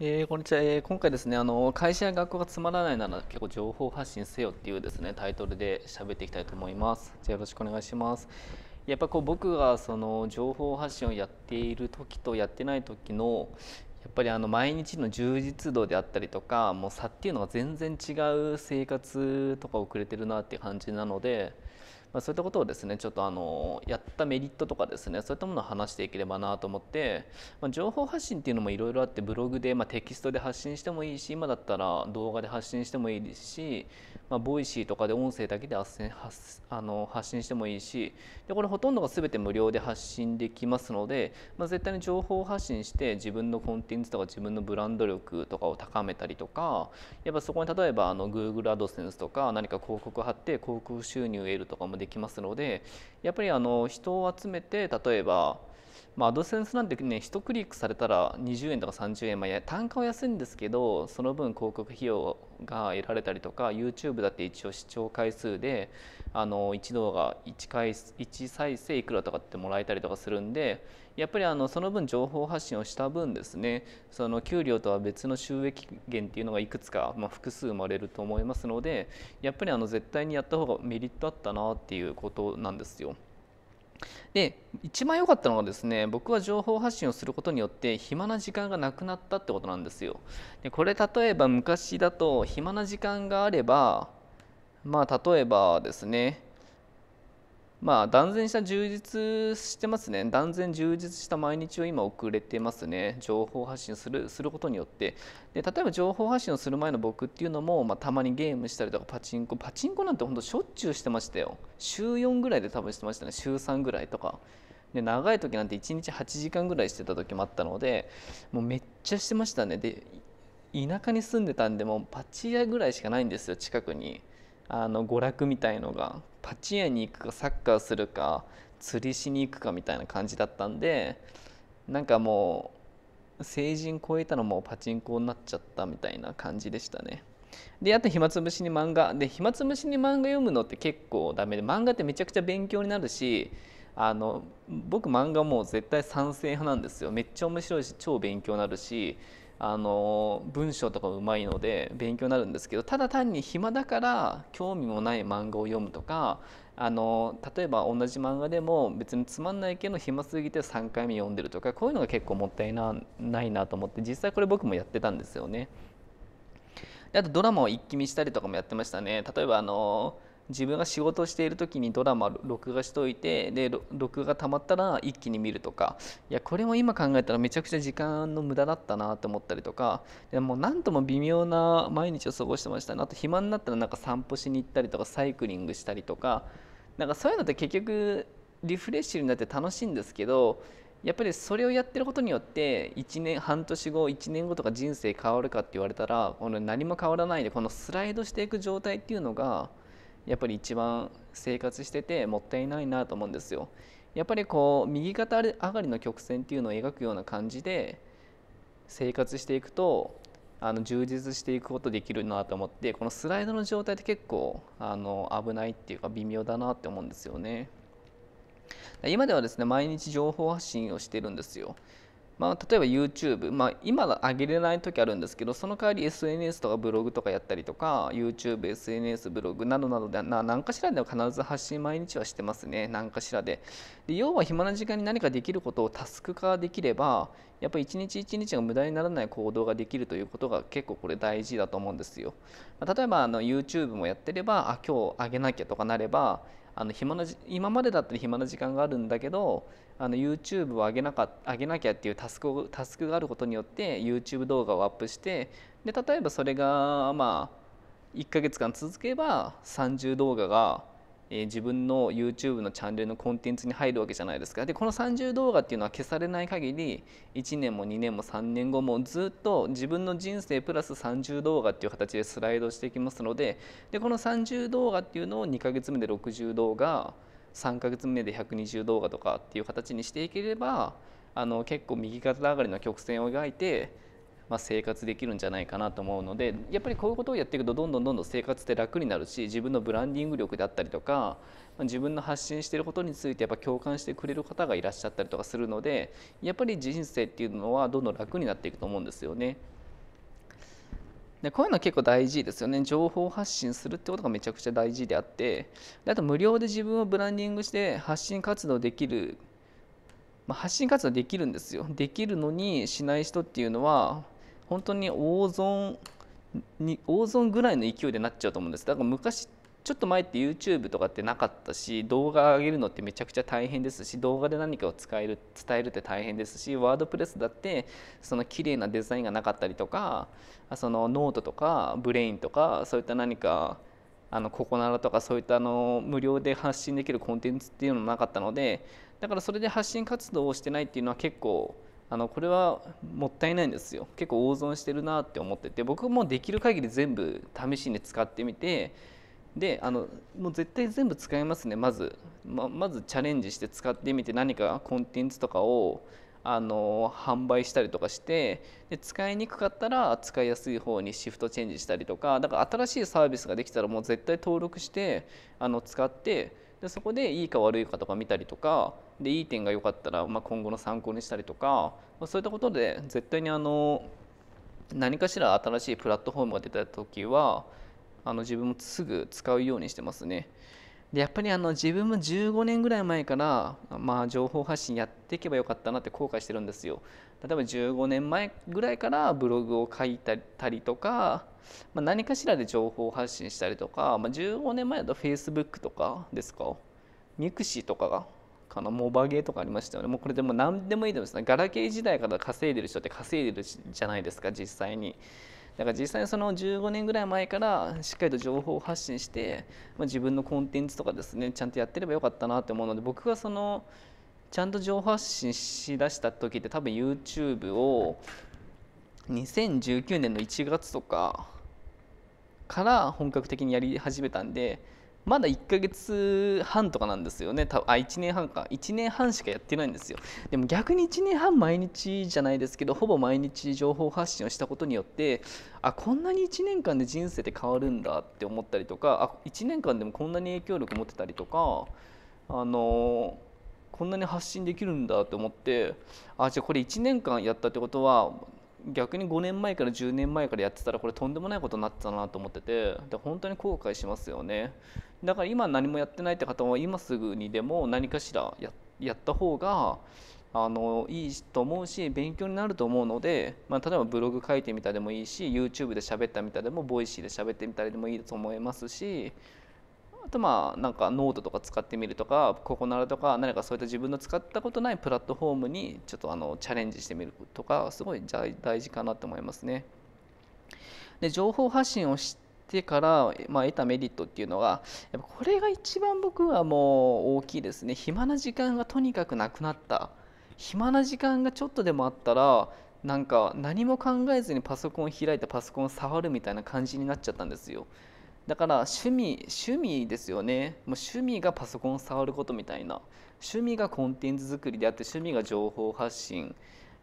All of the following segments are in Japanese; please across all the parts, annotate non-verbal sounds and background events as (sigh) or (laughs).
えー、こんにちは、えー、今回ですねあの会社や学校がつまらないなら結構情報発信せよっていうですねタイトルで喋っていきたいと思いますじゃよろしくお願いしますやっぱこう僕がその情報発信をやっている時とやってない時のやっぱりあの毎日の充実度であったりとかもう差っていうのは全然違う生活とか遅れてるなって感じなのでまあ、そういったことをですねちょっとあのやったメリットとかですねそういったものを話していければなと思って、まあ、情報発信っていうのもいろいろあってブログで、まあ、テキストで発信してもいいし今だったら動画で発信してもいいし、まあ、ボイシーとかで音声だけで発あの発信してもいいしでこれほとんどが全て無料で発信できますので、まあ、絶対に情報発信して自分のコンテンツとか自分のブランド力とかを高めたりとかやっぱそこに例えばあの Google アドセンスとか何か広告貼って広告収入を得るとかもできますのでやっぱりあの人を集めて例えばまあ、アドセンスなんてね1クリックされたら20円とか30円、まあ、単価は安いんですけどその分広告費用が得られたりとか YouTube だって一応視聴回数であの1動画 1, 回1再生いくらとかってもらえたりとかするんでやっぱりあのその分情報発信をした分ですねその給料とは別の収益源っていうのがいくつか、まあ、複数生まれると思いますのでやっぱりあの絶対にやった方がメリットあったなっていうことなんですよ。で一番良かったのがですね僕は情報発信をすることによって暇な時間がなくなったってことなんですよ。でこれ例えば昔だと暇な時間があればまあ例えばですねまあ断然した充実してますね断然充実した毎日を今遅れてますね情報発信するすることによってで例えば情報発信をする前の僕っていうのも、まあ、たまにゲームしたりとかパチンコパチンコなんてほんとしょっちゅうしてましたよ週4ぐらいで多分してましたね週3ぐらいとかで長い時なんて1日8時間ぐらいしてた時もあったのでもうめっちゃしてましたねで田舎に住んでたんでもうパチ屋ぐらいしかないんですよ近くに。あの娯楽みたいのがパチ屋に行くかサッカーするか釣りしに行くかみたいな感じだったんでなんかもう成人超えたのもパチンコになっちゃったみたいな感じでしたね。であと暇つぶしに漫画で暇つぶしに漫画読むのって結構ダメで漫画ってめちゃくちゃ勉強になるしあの僕漫画もう絶対賛成派なんですよめっちゃ面白いし超勉強になるしあの文章とかうまいので勉強になるんですけどただ単に暇だから興味もない漫画を読むとかあの例えば同じ漫画でも別につまんないけど暇すぎて3回目読んでるとかこういうのが結構もったいなないなと思って実際これ僕もやってたんですよね。であとドラマを一気見したりとかもやってましたね。例えばあのー自分が仕事している時にドラマ録画しといてで録画たまったら一気に見るとかいやこれも今考えたらめちゃくちゃ時間の無駄だったなと思ったりとかでもう何とも微妙な毎日を過ごしてましたねあと暇になったらなんか散歩しに行ったりとかサイクリングしたりとかなんかそういうのって結局リフレッシュになって楽しいんですけどやっぱりそれをやってることによって1年半年後1年後とか人生変わるかって言われたらこの何も変わらないでこのスライドしていく状態っていうのがやっぱり一番生活しててもったいないなと思うんですよ。やっぱりこう右肩上がりの曲線っていうのを描くような感じで生活していくとあの充実していくことできるなと思ってこのスライドの状態って結構あの危ないっていうか微妙だなって思うんですよね。今ではですね毎日情報発信をしてるんですよ。まあ、例えば YouTube、まあ、今上げれない時あるんですけどその代わり SNS とかブログとかやったりとか YouTubeSNS ブログなどなどでな何かしらでは必ず発信毎日はしてますね何かしらでで要は暇な時間に何かできることをタスク化できればやっぱり一日一日が無駄にならない行動ができるということが結構これ大事だと思うんですよ、まあ、例えばあの YouTube もやってればあ今日上げなきゃとかなればあの暇な今までだったら暇な時間があるんだけどあの YouTube を上げなか上げなきゃっていうタスクをタスクがあることによって YouTube 動画をアップしてで例えばそれがまあ1ヶ月間続けば30動画がえー、自分の YouTube のチャンネルのコンテンツに入るわけじゃないですかでこの30動画っていうのは消されない限り1年も2年も3年後もずっと自分の人生プラス30動画っていう形でスライドしていきますのででこの30動画っていうのを2ヶ月目で60動画3ヶ月目で120動画とかっていう形にしていければあの結構右肩上がりの曲線を描いてまあ、生活できるんじゃないかなと思うのでやっぱりこういうことをやっていくとどんどんどんどん生活って楽になるし自分のブランディング力であったりとか、まあ、自分の発信してることについてやっぱ共感してくれる方がいらっしゃったりとかするのでやっぱり人生っていうのはどんどん楽になっていくと思うんですよね。でこういうのは結構大事ですよね情報発信するってことがめちゃくちゃ大事であってであと無料で自分をブランディングして発信活動できる、まあ、発信活動できるんですよできるのにしない人っていうのは本当に大損に大損ぐらいの勢いでなっちゃうと思うんですだから昔ちょっと前って YouTube とかってなかったし動画上げるのってめちゃくちゃ大変ですし動画で何かを使える伝えるって大変ですしワードプレスだってその綺麗なデザインがなかったりとかそのノートとかブレインとかそういった何かあのココナラとかそういったあの無料で発信できるコンテンツっていうのもなかったのでだからそれで発信活動をしてないっていうのは結構あのこれはもったいないんですよ結構大損してるなって思ってて僕もできる限り全部試しに使ってみてであのもう絶対全部使いますねまずままずチャレンジして使ってみて何かコンテンツとかをあの販売したりとかしてで使いにくかったら使いやすい方にシフトチェンジしたりとかだから新しいサービスができたらもう絶対登録してあの使ってでそこでいいか悪いかとか見たりとかでいい点が良かったら、まあ、今後の参考にしたりとか、まあ、そういったことで絶対にあの何かしら新しいプラットフォームが出た時はあの自分もすぐ使うようにしてますね。でやっぱりあの自分も15年ぐらい前から、まあ、情報発信やっていけばよかったなって後悔してるんですよ。例えば15年前ぐらいからブログを書いたりとか、まあ、何かしらで情報発信したりとか、まあ、15年前だと Facebook とかですかミクシーとかがかなモバゲーとかありましたよねもうこれでも何でもいいとですねガラケー時代から稼いでる人って稼いでるじゃないですか実際にだから実際その15年ぐらい前からしっかりと情報を発信して、まあ、自分のコンテンツとかですねちゃんとやってればよかったなって思うので僕がそのちゃんと情報発信しだした時って多分 YouTube を2019年の1月とかから本格的にやり始めたんでまだ1ヶ月半とかなんですよね多分あ1年半か1年半しかやってないんですよでも逆に1年半毎日じゃないですけどほぼ毎日情報発信をしたことによってあこんなに1年間で人生って変わるんだって思ったりとかあ1年間でもこんなに影響力持ってたりとかあのこんなに発信できるんだって思ってあじゃあこれ1年間やったってことは逆に5年前から10年前からやってたらこれとんでもないことになってたなと思っててで本当に後悔しますよねだから今何もやってないって方は今すぐにでも何かしらやった方があのいいと思うし勉強になると思うので、まあ、例えばブログ書いてみたでもいいし YouTube で喋ったみたでもボイシーで喋ってみたりでもいいと思いますしあとまあなんかノートとか使ってみるとかココナラとか何かそういった自分の使ったことないプラットフォームにちょっとあのチャレンジしてみるとかすごい大事かなと思いますね。で情報発信をしてから、まあ、得たメリットっていうのがやっぱこれが一番僕はもう大きいですね暇な時間がとにかくなくなった暇な時間がちょっとでもあったらなんか何も考えずにパソコンを開いてパソコンを触るみたいな感じになっちゃったんですよ。だから趣味趣味ですよねもう趣味がパソコン触ることみたいな趣味がコンテンツ作りであって趣味が情報発信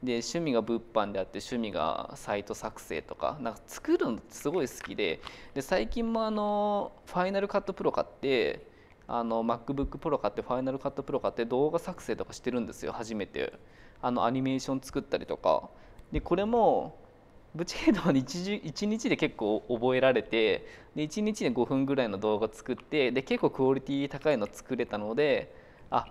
で趣味が物販であって趣味がサイト作成とかなんか作るのすごい好きでで最近もあのファイナルカットプロ買ってあの MacBook Pro 買ってファイナルカットプロ買って動画作成とかしてるんですよ初めてあのアニメーション作ったりとかでこれもブチケートは 1, 1日で結構覚えられてで1日で5分ぐらいの動画作ってで結構クオリティ高いの作れたのであ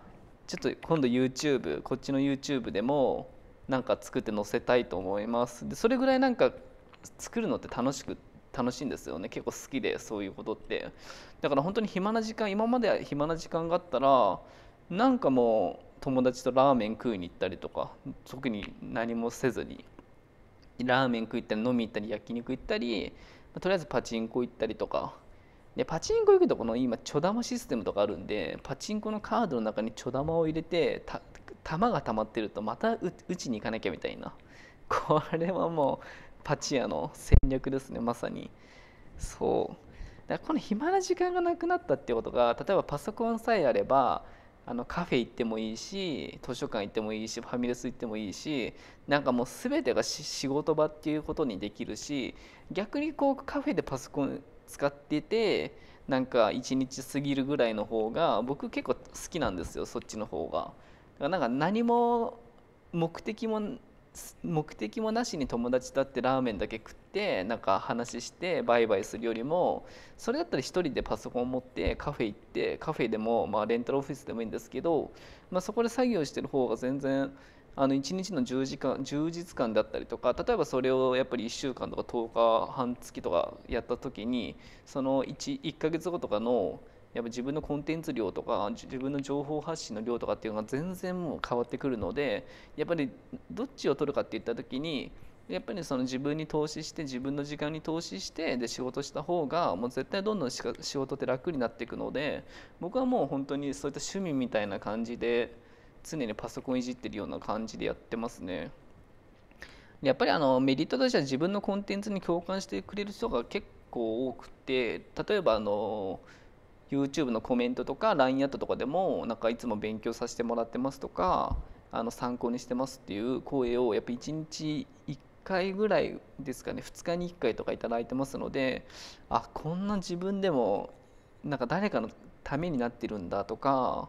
ちょっと今度 YouTube こっちの YouTube でもなんか作って載せたいと思いますでそれぐらいなんか作るのって楽しく楽しいんですよね結構好きでそういうことってだから本当に暇な時間今まで暇な時間があったらなんかもう友達とラーメン食いに行ったりとか特に何もせずにラーメン食いったり飲み行ったり焼肉行ったりとりあえずパチンコ行ったりとかでパチンコ行くとこの今ちょマシステムとかあるんでパチンコのカードの中にちょマを入れてた玉が溜まってるとまた打ちに行かなきゃみたいな (laughs) これはもうパチ屋の戦略ですねまさにそうだからこの暇な時間がなくなったってことが例えばパソコンさえあればあのカフェ行ってもいいし図書館行ってもいいしファミレス行ってもいいしなんかもう全てが仕事場っていうことにできるし逆にこうカフェでパソコン使っててなんか1日過ぎるぐらいの方が僕結構好きなんですよそっちの方が。だからなんか何も目的も目的もなしに友達だってラーメンだけ食ってなんか話してバイバイするよりもそれだったら1人でパソコン持ってカフェ行ってカフェでも、まあ、レンタルオフィスでもいいんですけど、まあ、そこで作業してる方が全然あの1日の10時間充実感だったりとか例えばそれをやっぱり1週間とか10日半月とかやった時にその 1, 1ヶ月後とかのやっぱ自分のコンテンツ量とか自分の情報発信の量とかっていうのが全然もう変わってくるのでやっぱりどっちを取るかって言った時にやっぱりその自分に投資して自分の時間に投資してで仕事した方がもう絶対どんどん仕事って楽になっていくので僕はもう本当にそういった趣味みたいな感じで常にパソコンいじってるような感じでやってますね。やっぱりあのメリットとしては自分のコンテンツに共感してくれる人が結構多くて例えばあのー YouTube のコメントとか LINE アットとかでもなんかいつも勉強させてもらってますとかあの参考にしてますっていう声をやっぱ1日1回ぐらいですかね2日に1回とか頂いてますのであこんな自分でもなんか誰かのためになってるんだとか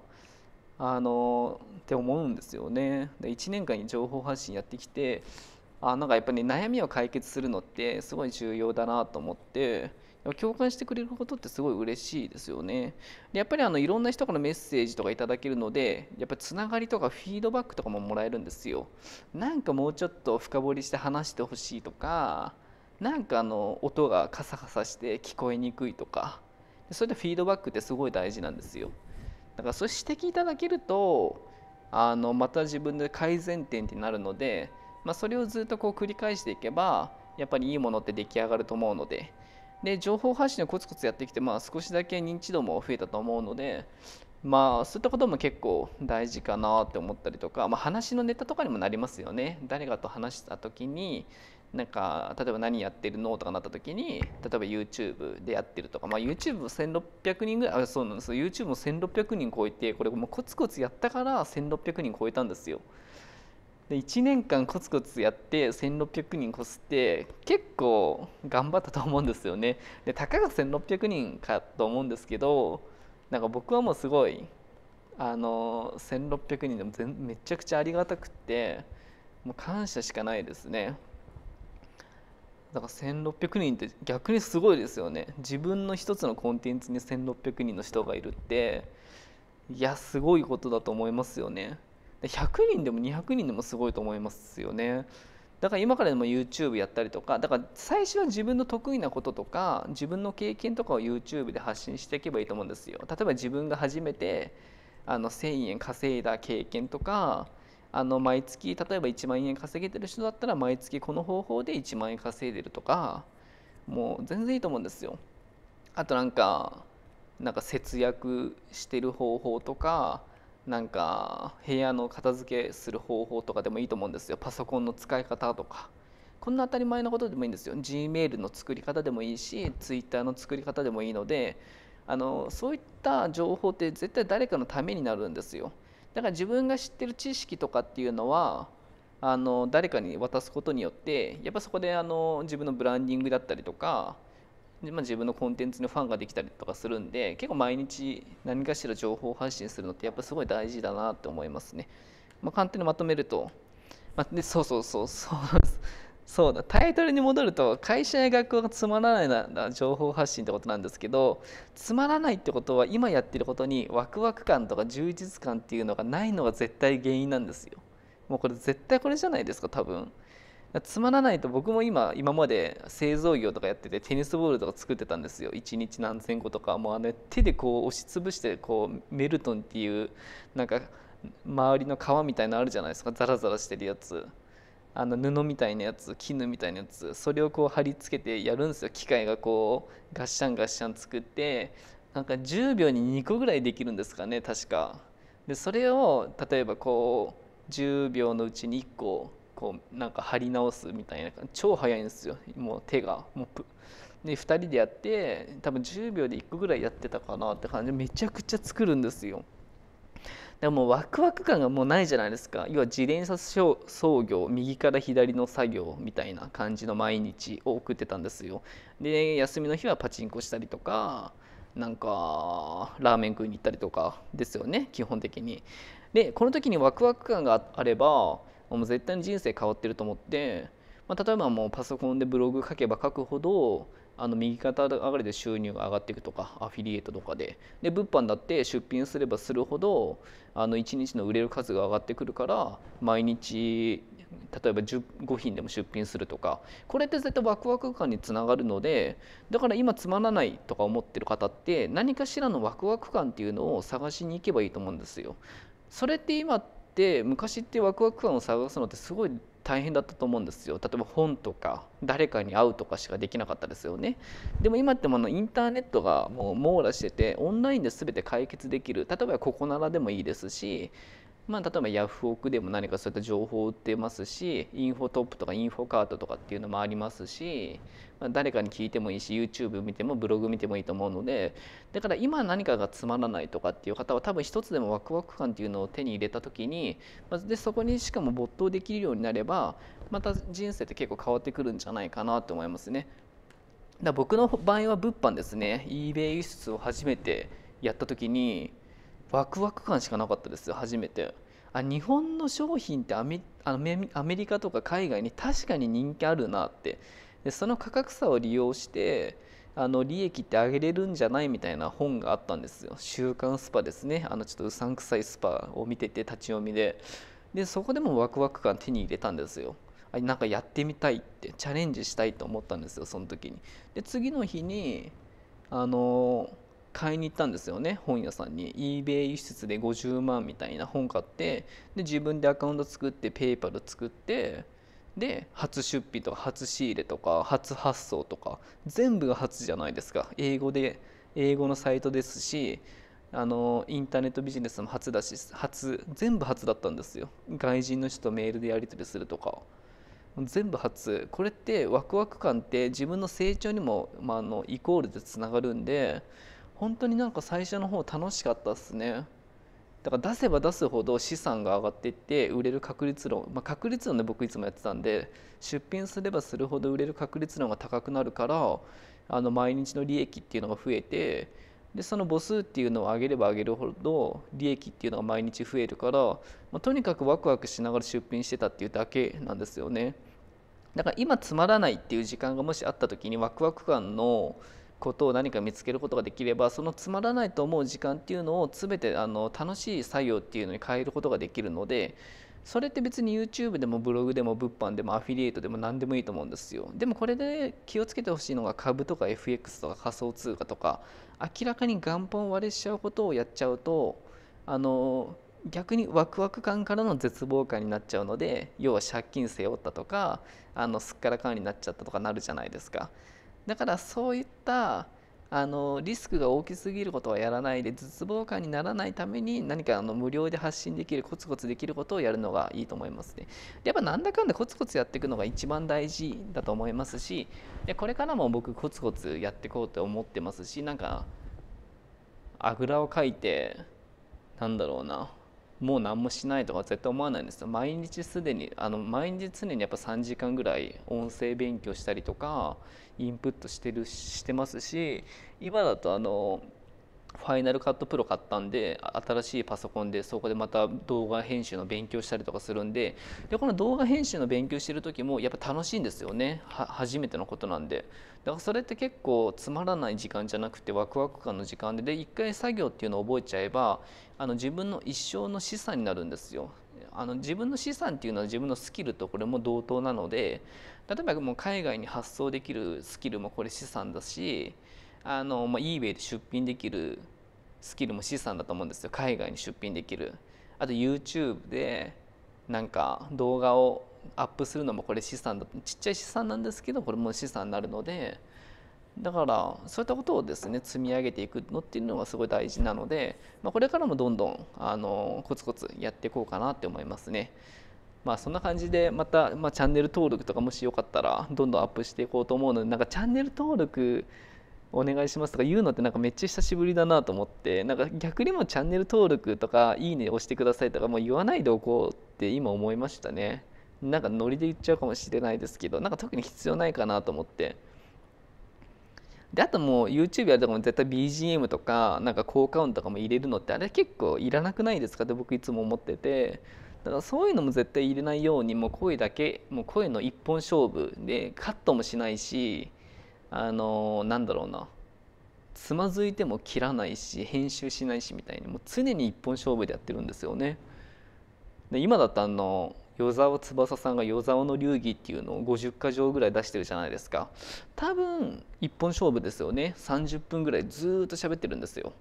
あのって思うんですよね。で1年間に情報発信やってきてあなんかやっぱり、ね、悩みを解決するのってすごい重要だなと思って共感してくれることってすごい嬉しいですよね。やっぱりあのいろんな人からメッセージとかいただけるのでやっぱつながりとかフィードバックとかももらえるんですよ。なんかもうちょっと深掘りして話してほしいとかなんかあの音がカサカサして聞こえにくいとかそういったフィードバックってすごい大事なんですよ。だからそう指摘いただけるとあのまた自分で改善点ってなるのでまあ、それをずっとこう繰り返していけばやっぱりいいものって出来上がると思うのでで情報発信をコツコツやってきて、まあ、少しだけ認知度も増えたと思うので、まあ、そういったことも結構大事かなって思ったりとか、まあ、話のネタとかにもなりますよね誰かと話した時になんか例えば何やってるのとかなった時に例えば YouTube でやってるとか、まあ、YouTube も1600人ぐらいあそうなんです YouTube も1600人超えてこれもコツコツやったから1600人超えたんですよ。で1年間コツコツやって1600人こすって結構頑張ったと思うんですよねでたかが1600人かと思うんですけどなんか僕はもうすごいあの1600人でも全めちゃくちゃありがたくってもう感謝しかないですねだから1600人って逆にすごいですよね自分の一つのコンテンツに1600人の人がいるっていやすごいことだと思いますよね100人でも200人でもすごいと思いますよね。だから今からでも YouTube やったりとかだから最初は自分の得意なこととか自分の経験とかを YouTube で発信していけばいいと思うんですよ。例えば自分が初めてあの1,000円稼いだ経験とかあの毎月例えば1万円稼げてる人だったら毎月この方法で1万円稼いでるとかもう全然いいと思うんですよ。あとなんかなんか節約してる方法とかなんか部屋の片付けする方法とかでもいいと思うんですよパソコンの使い方とかこんな当たり前のことでもいいんですよ Gmail の作り方でもいいし Twitter の作り方でもいいのであのそういった情報って絶対誰かのためになるんですよだから自分が知ってる知識とかっていうのはあの誰かに渡すことによってやっぱそこであの自分のブランディングだったりとかでまあ、自分のコンテンツにファンができたりとかするんで結構毎日何かしら情報発信するのってやっぱすごい大事だなって思いますね、まあ、簡単にまとめると、まあ、でそうそうそうそう (laughs) そうだタイトルに戻ると会社や学校がつまらないな情報発信ってことなんですけどつまらないってことは今やってることにワクワク感とか充実感っていうのがないのが絶対原因なんですよもうこれ絶対これじゃないですか多分つまらないと僕も今今まで製造業とかやっててテニスボールとか作ってたんですよ1日何千個とかもうあの手でこう押しつぶしてこうメルトンっていうなんか周りの皮みたいのあるじゃないですかザラザラしてるやつあの布みたいなやつ絹みたいなやつそれをこう貼り付けてやるんですよ機械がこうガッシャンガッシャン作ってなんか10秒に2個ぐらいできるんですかね確かでそれを例えばこう10秒のうちに1個こうなんか貼り直すみたいな超早いんですよもう手がもうで2人でやって多分10秒で1個ぐらいやってたかなって感じでめちゃくちゃ作るんですよでもワクワク感がもうないじゃないですか要は自転車操業右から左の作業みたいな感じの毎日を送ってたんですよで休みの日はパチンコしたりとかなんかラーメン食いに行ったりとかですよね基本的にでこの時にワクワク感があればもう絶対に人生変わってると思って、まあ、例えばもうパソコンでブログ書けば書くほどあの右肩上がりで収入が上がっていくとかアフィリエイトとかでで物販だって出品すればするほどあの1日の売れる数が上がってくるから毎日例えば5品でも出品するとかこれって絶対ワクワク感につながるのでだから今つまらないとか思ってる方って何かしらのワクワク感っていうのを探しに行けばいいと思うんですよ。それって今っって昔ってワクワク感を探すのってすごい大変だったと思うんですよ例えば本とか誰かに会うとかしかできなかったですよねでも今ってものインターネットがもう網羅しててオンラインで全て解決できる例えばここならでもいいですしまあ、例えばヤフオクでも何かそういった情報を売ってますしインフォトップとかインフォカートとかっていうのもありますし、まあ、誰かに聞いてもいいし YouTube 見てもブログ見てもいいと思うのでだから今何かがつまらないとかっていう方は多分一つでもワクワク感っていうのを手に入れた時に、まあ、でそこにしかも没頭できるようになればまた人生って結構変わってくるんじゃないかなと思いますね。だ僕の場合は物販ですね eBay 輸出を初めてやった時にワクワク感しかなかったです初めてあ日本の商品ってアメアメリカとか海外に確かに人気あるなってでその価格差を利用してあの利益って上げれるんじゃないみたいな本があったんですよ「週刊スパ」ですねあのちょっとうさんくさいスパを見てて立ち読みででそこでもワクワク感手に入れたんですよなんかやってみたいってチャレンジしたいと思ったんですよその時にで次の日にあのー買いに行ったんですよね本屋さんに eBay 輸出で50万みたいな本買ってで自分でアカウント作って PayPal 作ってで初出費とか初仕入れとか初発送とか全部が初じゃないですか英語で英語のサイトですしあのインターネットビジネスも初だし初全部初だったんですよ外人の人とメールでやり取りするとか全部初これってワクワク感って自分の成長にも、まあ、のイコールでつながるんで本当になんか最初の方楽しかったっすねだから出せば出すほど資産が上がっていって売れる確率論、まあ、確率論で僕いつもやってたんで出品すればするほど売れる確率論が高くなるからあの毎日の利益っていうのが増えてでその母数っていうのを上げれば上げるほど利益っていうのが毎日増えるから、まあ、とにかくワクワクしながら出品してたっていうだけなんですよねだから今つまらないっていう時間がもしあった時にワクワク感のことを何か見つけることができればそのつまらないと思う時間っていうのを全てあの楽しい作業っていうのに変えることができるのでそれって別に YouTube でもブログでも物販でもアフィリエイトでも何でもいいと思うんですよでもこれで気をつけてほしいのが株とか FX とか仮想通貨とか明らかに元本割れしちゃうことをやっちゃうとあの逆にワクワク感からの絶望感になっちゃうので要は借金背負ったとかあのすっからかんになっちゃったとかなるじゃないですかだからそういったあのリスクが大きすぎることはやらないで絶望感にならないために何かあの無料で発信できるコツコツできることをやるのがいいと思いますね。やっぱなんだかんだコツコツやっていくのが一番大事だと思いますしこれからも僕コツコツやっていこうと思ってますしなんかあぐらをかいてなんだろうなもう何もしないとか絶対思わないんですよ毎日すでにあの毎日常にやっぱ3時間ぐらい音声勉強したりとかインプットしてるしてますし今だとあのファイナルカットプロ買ったんで新しいパソコンでそこでまた動画編集の勉強したりとかするんででこの動画編集の勉強してる時もやっぱ楽しいんですよね初めてのことなんでだからそれって結構つまらない時間じゃなくてワクワク感の時間でで一回作業っていうのを覚えちゃえばあの自分の一生の資産になるんですよあの自分の資産っていうのは自分のスキルとこれも同等なので例えばもう海外に発送できるスキルもこれ資産だしあの、まあ、eBay で出品できるスキルも資産だと思うんですよ海外に出品できるあと YouTube でなんか動画をアップするのもこれ資産だちっちゃい資産なんですけどこれも資産になるのでだからそういったことをですね積み上げていくのっていうのがすごい大事なので、まあ、これからもどんどんあのコツコツやっていこうかなって思いますね。まあそんな感じでまた、まあ、チャンネル登録とかもしよかったらどんどんアップしていこうと思うのでなんかチャンネル登録お願いしますとか言うのってなんかめっちゃ久しぶりだなと思ってなんか逆にもチャンネル登録とかいいね押してくださいとかもう言わないでおこうって今思いましたねなんかノリで言っちゃうかもしれないですけどなんか特に必要ないかなと思ってであともう YouTube やるとかも絶対 BGM とかなんか効果音とかも入れるのってあれ結構いらなくないですかって僕いつも思っててだからそういうのも絶対入れないようにもう声だけもう声の一本勝負でカットもしないしあのなんだろうなつまずいても切らないし編集しないしみたいにもう常に一本勝負でやってるんですよね。で今だとあの与沢翼さんが「与沢の流儀」っていうのを50か条ぐらい出してるじゃないですか多分一本勝負ですよね30分ぐらいずっと喋ってるんですよ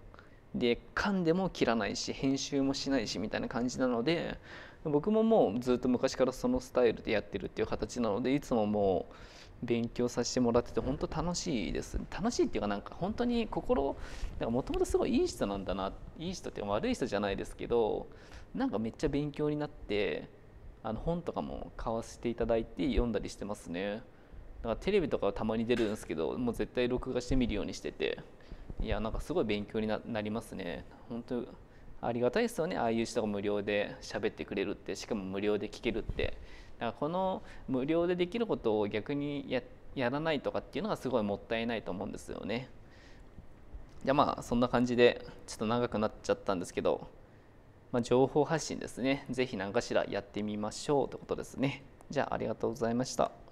で噛んでも切らないし編集もしないしみたいな感じなので僕ももうずっと昔からそのスタイルでやってるっていう形なのでいつももう勉強させてもらってて本当楽しいです楽しいっていうかなんか本当に心もともとすごいいい人なんだないい人っていうか悪い人じゃないですけどなんかめっちゃ勉強になってあの本とかも買わせていただいて読んだりしてますねだからテレビとかはたまに出るんですけどもう絶対録画してみるようにしてていやなんかすごい勉強になりますね本当ありがたいですよねああいう人が無料で喋ってくれるってしかも無料で聞けるってだからこの無料でできることを逆にややらないとかっていうのがすごいもったいないと思うんですよね。じゃまあそんな感じでちょっと長くなっちゃったんですけど、まあ、情報発信ですね是非何かしらやってみましょうってことですね。じゃあありがとうございました。